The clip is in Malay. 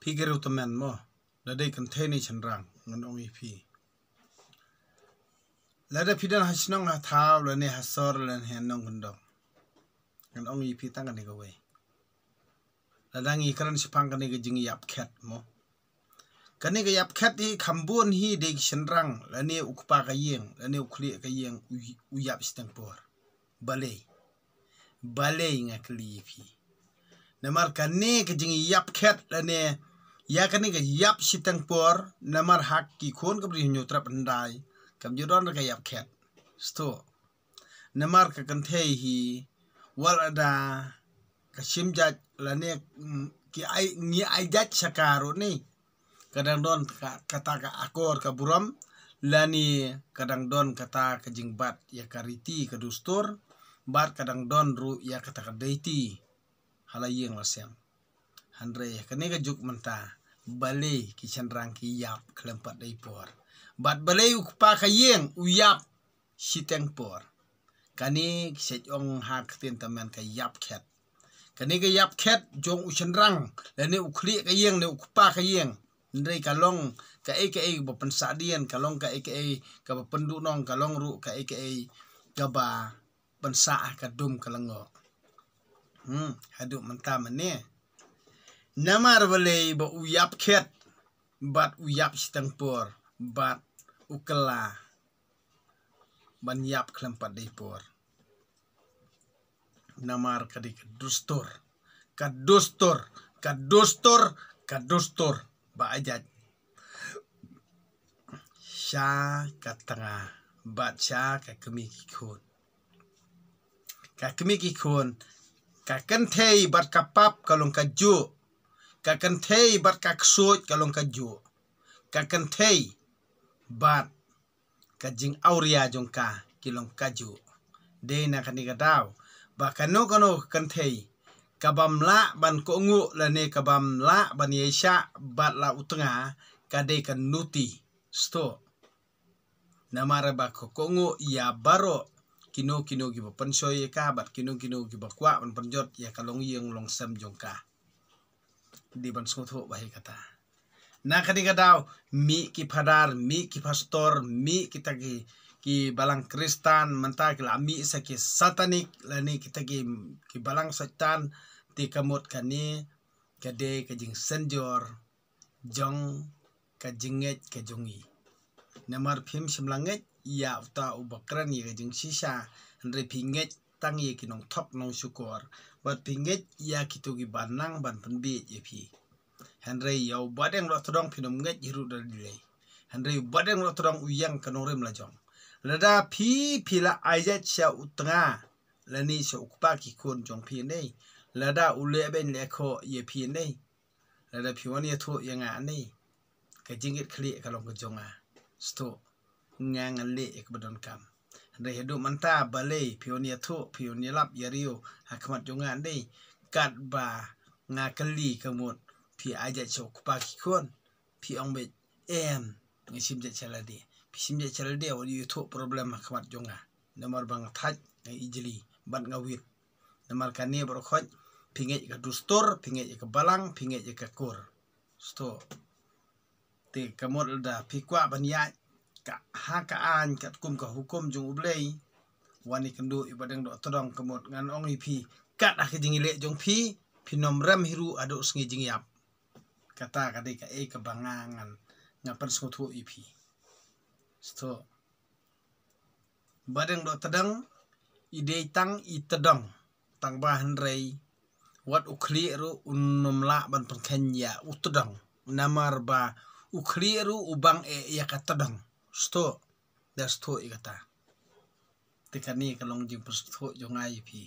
พี่เกลือตะแมนมอและได้กันเทนในฉันรังเงินองีพีและได้พี่ด้านหัชน้องหัท้าและเนี่ยหัสซอร์และเห็นน้องคนดองเงินองีพีตั้งกันในกเวและดังอีกครั้งชิพังกันในก็จึงหยับแคทมอกันนี้ก็หยับแคทที่คำบุญที่เด็กฉันรังและเนี่ยอุกปากะเยียงและเนี่ยอุคลีกะเยียงอุยับสิงปัวบาเล่บาเล่เงาคลีพีในมารกันนี้ก็จึงหยับแคทและเนี่ย Ya kan ini kan, yap si tengpur namar hak ki khun ke beri hinyutra pendai kam jodon ke yap ket. Sto. Namar ke kentai kan hi wal ada ke simjat la ne mm, ki ai ni ai jat sakaru ni. Kadang don kata ke akor ke buram la ni kadang don kata ke jingbat ya kariti ke dustur bar kadang don ru ya kata ke deiti. Halayeng lasem. Andre, kene ka juk mentah bali ki chandrang ki yap klempat dai por bat bali u pa ka yeng u yap si teng por kani sej ong hak tin ta man ka yap khet kani ka yap khet jong u chandrang le ne u khri ka yeng ne u pa ka yeng ndai ka long ka ek ek bo pen sa dien ka long ka ek ek ka bo pen du nong ka long ru ka ek ek ka ba pen sa ka dum ka lengok hmm haduk mentah mane namar balei ba uyap ket bat uyap stangpor bat ukala ban yap klampat dei por namar kadik dustor kadustor kadustor kadustor ba ajat sya kat tengah bat sya kat kemi kikun kat kemi kikun kat kentei bat kapap kalung kajuk kakan thei bat kak suj kalong ka ju kakan thei bat ka jing auria jong ka kilong ka ju de na kan ni ka daw ba kanu kanu kan thei ka bam la ban ko ngu la ne ka bam la ban ye sha bat la utnga ka de kan nuti sto na mara ba ko ko ngu ya baro kino kino gi ba pensoy ka bat kino kino gi ba kwa ban panjot ya kalong yeng long sam jong ka diban sotho bahi kata na kadi gadau mi ki padar mi ki pastor mi kita ki ki balang kristan menta lah, mi lami saki satanik lah ni kita ki ki balang setan ti kamot kani kade kajing senjor jong kajinget kajungi nemar phim simlanget ya uta ubakran ye kajing sisa ndre pinget ตั้งยีกินองทบนองชุกอร์บัดพิงเกตยาคิตุกิบานนังบันพันบีเอพีเฮนเรย์ยาวบัดเองรัตรองพินมเงยรูดดิเลยเฮนเรย์บัดเองรัตรองอุยังกันองเริมละจงระดาพีพีละไอเจชาอุตงาและนี่ชาอุกปากิคนจงพีนได้ระดาอุเลเบนเลโคเยพีนได้ระดาพิวันเยทุยังงานนี่กจิงเกตคลีกันลงกันจงอาสตูงานเละกบดอนกรรมเร้เหตุมันตาบาเล่พิวเนียทุพิวเนียรับยาริโอหักมัดจงงานได้กัดบางากลีกมดพี่อาจจะโชคปากขคนพี่องเบจเอ็มงชิมจะเชลดีพี่ชิมจะเชลดีวันยูทุปัญหาหักมัดจงงานนมารบังทัดงอิจลีบันกวิดนมารกันเนียบรคอยพิงเอกกับดูสตอร์พิงเอกกับบาลังพิงเอกกับกูร์สตอร์ตีกมดลดาพี่กว่าบรรยาย hak ha, an kat kum ka hukum jung ublei wani kendu ibadang do todong kemut ngan ong ipi kat ah jing ile jung pi pinom ram hiru ado sngi jing yap kata kadai ka e ka bangangan nga pan sotu ipi sto badang do tedang ide tang i tedang tang bahan rei wat ukli ru unum la ban pan kenya utedang namar ba ukli ru ubang e ya ka tedang Что? Да что и гата? Ты ка ни ка лонг джим пас тво юнгай пи.